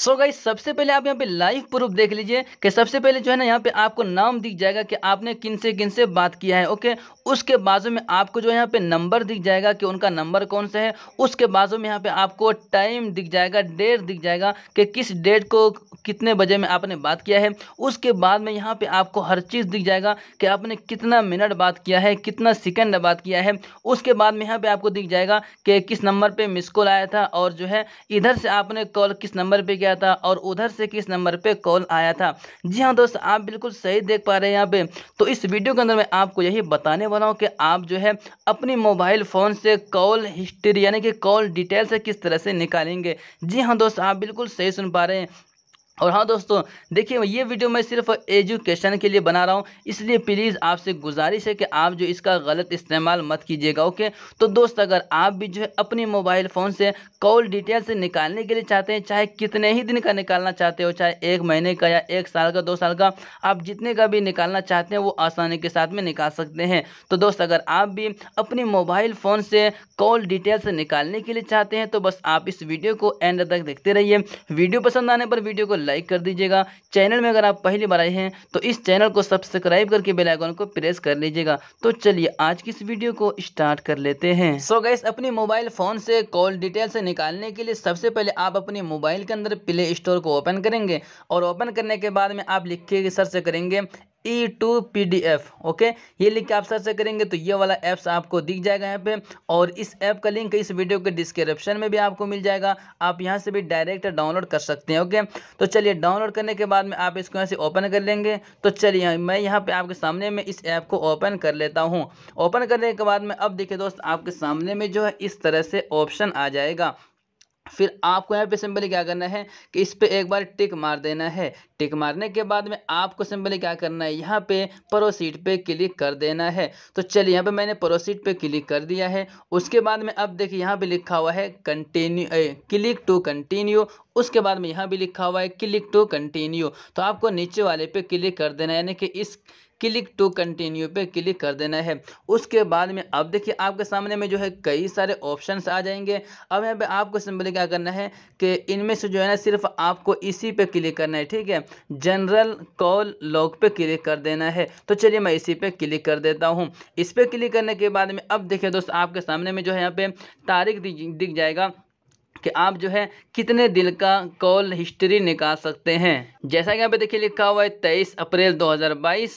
सो so सबसे पहले आप यहाँ पे लाइव प्रूफ देख लीजिए कि सबसे पहले जो है ना यहाँ पे आपको नाम दिख जाएगा कि आपने किन से किन से बात किया है ओके उसके बाजू में आपको जो है यहाँ पे नंबर दिख जाएगा कि उनका नंबर कौन सा है उसके बाजू में यहाँ पे आपको टाइम दिख जाएगा डेट दिख जाएगा कि किस डेट को कितने बजे में आपने बात किया है उसके बाद में यहाँ पे आपको हर चीज़ दिख जाएगा कि आपने कितना मिनट बात किया है कितना सेकंड बात किया है उसके बाद में यहाँ पे आपको दिख जाएगा कि किस नंबर पे मिस कॉल आया था और जो है इधर से आपने कॉल किस नंबर पे किया किया था और उधर से किस नंबर पर कॉल आया था जी हाँ दोस्त आप बिल्कुल सही देख पा रहे हैं यहाँ पे तो इस वीडियो के अंदर मैं आपको यही बताने वाला हूँ कि आप जो है अपनी मोबाइल फ़ोन से कॉल हिस्ट्री यानी कि कॉल डिटेल से किस तरह से निकालेंगे जी हाँ दोस्त आप बिल्कुल सही सुन पा रहे हैं और हाँ दोस्तों देखिए ये वीडियो मैं सिर्फ एजुकेशन के लिए बना रहा हूँ इसलिए प्लीज़ आपसे गुजारिश है कि आप जो इसका गलत इस्तेमाल मत कीजिएगा ओके तो दोस्त अगर आप भी जो है अपने मोबाइल फ़ोन से कॉल डिटेल से निकालने के लिए चाहते हैं चाहे कितने ही दिन का निकालना चाहते हो चाहे एक महीने का या एक साल का दो साल का आप जितने का भी निकालना चाहते हैं वो आसानी के साथ में निकाल सकते हैं तो दोस्त अगर आप भी अपने मोबाइल फ़ोन से कॉल डिटेल से निकालने के लिए चाहते हैं तो बस आप इस वीडियो को एंड तक देखते रहिए वीडियो पसंद आने पर वीडियो को लाइक कर दीजिएगा चैनल में अगर आप पहली बार आए हैं तो इस चैनल को सब्सक्राइब करके बेलाइकॉन को प्रेस कर लीजिएगा तो चलिए आज की इस वीडियो को स्टार्ट कर लेते हैं सो so गैस अपने मोबाइल फ़ोन से कॉल डिटेल से निकालने के लिए सबसे पहले आप अपने मोबाइल के अंदर प्ले स्टोर को ओपन करेंगे और ओपन करने के बाद में आप लिखे सर्च करेंगे E to P D F okay ये लिख के आप सर्च करेंगे तो ये वाला ऐप्स आपको दिख जाएगा यहाँ पे और इस ऐप का लिंक इस वीडियो के डिस्क्रिप्शन में भी आपको मिल जाएगा आप यहाँ से भी डायरेक्ट डाउनलोड कर सकते हैं ओके तो चलिए डाउनलोड करने के बाद में आप इसको यहाँ से ओपन कर लेंगे तो चलिए मैं यहाँ पर आपके सामने में इस ऐप को ओपन कर लेता हूँ ओपन करने के बाद में अब देखिए दोस्त आपके सामने में जो है इस तरह से ऑप्शन आ जाएगा फिर आपको यहाँ पे सिंपली क्या करना है कि इस पर एक बार टिक मार देना है टिक मारने के बाद में आपको सिंपली क्या करना है यहाँ पे परोसीट पे क्लिक कर देना है तो चलिए यहाँ पे मैंने परोसीट पे क्लिक कर दिया है उसके बाद में अब देखिए यहाँ पे लिखा हुआ है कंटिन्यू क्लिक टू कंटिन्यू उसके बाद में यहाँ भी लिखा हुआ है क्लिक टू कंटिन्यू तो आपको नीचे वाले पे क्लिक कर देना यानी कि इस क्लिक टू कंटिन्यू पे क्लिक कर देना है उसके बाद में अब देखिए आपके सामने में जो है कई सारे ऑप्शन आ जाएंगे अब यहाँ पे आपको सिंपली क्या करना है कि इनमें से जो है ना सिर्फ आपको इसी पे क्लिक करना है ठीक है जनरल कॉल लॉक पे क्लिक कर देना है तो चलिए मैं इसी पे क्लिक कर देता हूँ इस पर क्लिक करने के बाद में अब देखिए दोस्त आपके सामने में जो है यहाँ पे तारीख दिख जाएगा कि आप जो है कितने दिल का कॉल हिस्ट्री निकाल सकते हैं जैसा कि यहाँ पे देखिए लिखा हुआ है तेईस अप्रैल 2022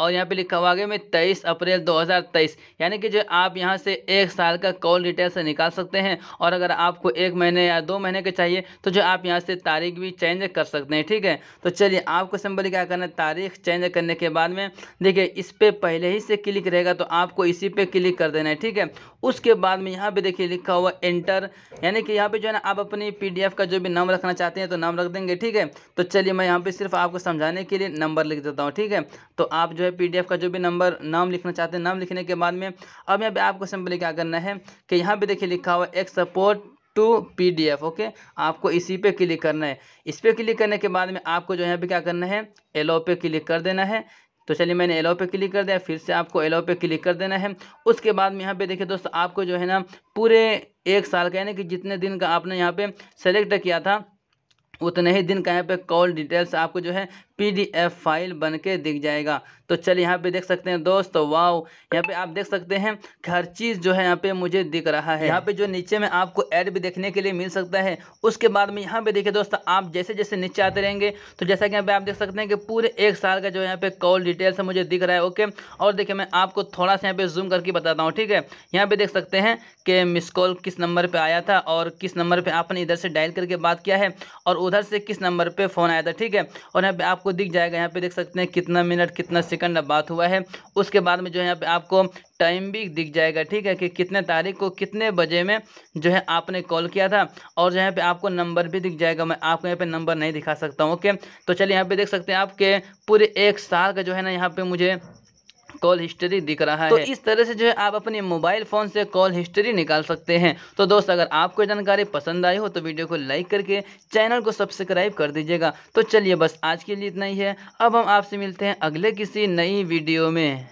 और यहाँ पे लिखा हुआ आगे में तेईस अप्रैल 2023 यानी कि जो आप यहाँ से एक साल का कॉल डिटेल से निकाल सकते हैं और अगर आपको एक महीने या दो महीने के चाहिए तो जो आप यहाँ से तारीख भी चेंज कर सकते हैं ठीक है तो चलिए आपको सिंपली क्या करना है तारीख चेंज करने के बाद में देखिए इस पर पहले ही से क्लिक रहेगा तो आपको इसी पर क्लिक कर देना है ठीक है उसके बाद में यहाँ पर देखिए लिखा हुआ एंटर यानी कि यहाँ पर जो है ना आप अपनी पी का जो भी नाम रखना चाहते हैं तो नाम रख देंगे ठीक है तो चलिए मैं यहाँ पर सिर्फ आपको समझाने के लिए नंबर लिख देता हूँ ठीक है तो आप जो है है पी का जो भी नंबर नाम लिखना चाहते हैं नाम लिखने के बाद में अब यहाँ पे आपको सिंपली क्या करना है कि यहाँ पे देखिए लिखा हुआ एक सपोर्ट टू पीडीएफ ओके आपको इसी पे क्लिक करना है इस पर क्लिक करने के बाद में आपको जो यहाँ पे क्या करना है एलो पे क्लिक कर देना है तो चलिए मैंने एलो पे क्लिक कर दिया फिर से आपको एलो पे क्लिक कर देना है उसके बाद में यहाँ पे देखिए दोस्तों आपको जो है ना पूरे एक साल का यानी कि जितने दिन का आपने यहाँ पे सेलेक्ट किया था उतने ही दिन का यहाँ पे कॉल डिटेल्स आपको जो है पीडीएफ फाइल बन के दिख जाएगा तो चलिए यहाँ पे देख सकते हैं दोस्त वाओ यहाँ पे आप देख सकते हैं हर चीज़ जो है यहाँ पे मुझे दिख रहा है यहाँ पे जो नीचे में आपको ऐड भी देखने के लिए मिल सकता है उसके बाद में यहाँ पे देखिए दोस्त आप जैसे जैसे नीचे आते रहेंगे तो जैसा कि यहाँ पे आप देख सकते हैं कि पूरे एक साल का जो यहाँ पे कॉल डिटेल्स है मुझे दिख रहा है ओके और देखिए मैं आपको थोड़ा सा यहाँ पे जूम करके बताता हूँ ठीक है यहाँ पे देख सकते हैं कि मिस कॉल किस नंबर पर आया था और किस नंबर पर आपने इधर से डायल करके बात किया है और उधर से किस नंबर पर फ़ोन आया था ठीक है और यहाँ पे आपको आपको दिख जाएगा यहाँ पे देख सकते हैं कितना मिनट कितना सेकंड बात हुआ है उसके बाद में जो है यहाँ पे आपको टाइम भी दिख जाएगा ठीक है कि कितने तारीख को कितने बजे में जो है आपने कॉल किया था और जो यहाँ पे आपको नंबर भी दिख जाएगा मैं आपको यहाँ पे नंबर नहीं दिखा सकता हूँ ओके तो चलिए यहाँ पे देख सकते हैं आपके पूरे एक साल का जो है ना यहाँ पे मुझे कॉल हिस्ट्री दिख रहा तो है तो इस तरह से जो है आप अपने मोबाइल फ़ोन से कॉल हिस्ट्री निकाल सकते हैं तो दोस्त अगर आपको जानकारी पसंद आई हो तो वीडियो को लाइक करके चैनल को सब्सक्राइब कर दीजिएगा तो चलिए बस आज के लिए इतना ही है अब हम आपसे मिलते हैं अगले किसी नई वीडियो में